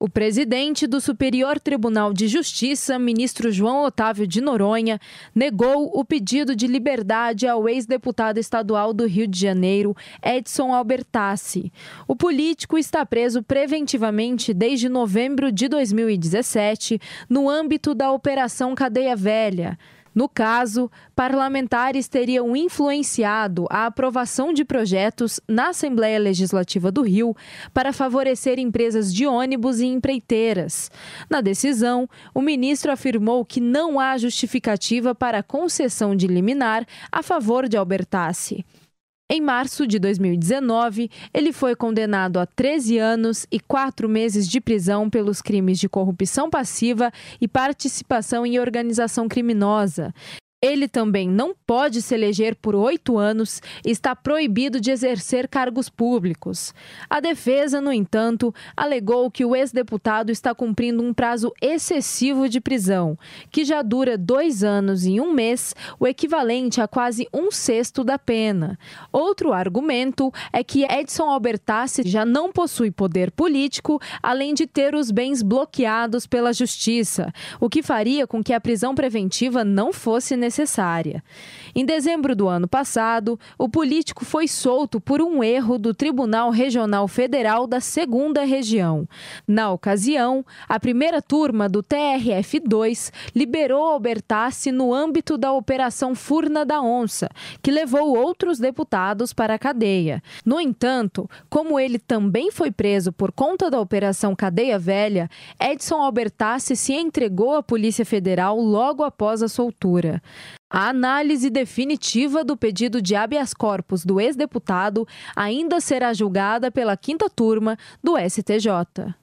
O presidente do Superior Tribunal de Justiça, ministro João Otávio de Noronha, negou o pedido de liberdade ao ex-deputado estadual do Rio de Janeiro, Edson Albertassi. O político está preso preventivamente desde novembro de 2017, no âmbito da Operação Cadeia Velha. No caso, parlamentares teriam influenciado a aprovação de projetos na Assembleia Legislativa do Rio para favorecer empresas de ônibus e empreiteiras. Na decisão, o ministro afirmou que não há justificativa para concessão de liminar a favor de Albertace. Em março de 2019, ele foi condenado a 13 anos e 4 meses de prisão pelos crimes de corrupção passiva e participação em organização criminosa. Ele também não pode se eleger por oito anos e está proibido de exercer cargos públicos. A defesa, no entanto, alegou que o ex-deputado está cumprindo um prazo excessivo de prisão, que já dura dois anos e um mês, o equivalente a quase um sexto da pena. Outro argumento é que Edson Albertassi já não possui poder político, além de ter os bens bloqueados pela justiça, o que faria com que a prisão preventiva não fosse necessária Necessária. Em dezembro do ano passado, o político foi solto por um erro do Tribunal Regional Federal da Segunda Região. Na ocasião, a primeira turma do TRF2 liberou Albertassi no âmbito da Operação Furna da Onça, que levou outros deputados para a cadeia. No entanto, como ele também foi preso por conta da Operação Cadeia Velha, Edson Albertassi se entregou à Polícia Federal logo após a soltura. A análise definitiva do pedido de habeas corpus do ex-deputado ainda será julgada pela quinta turma do STJ.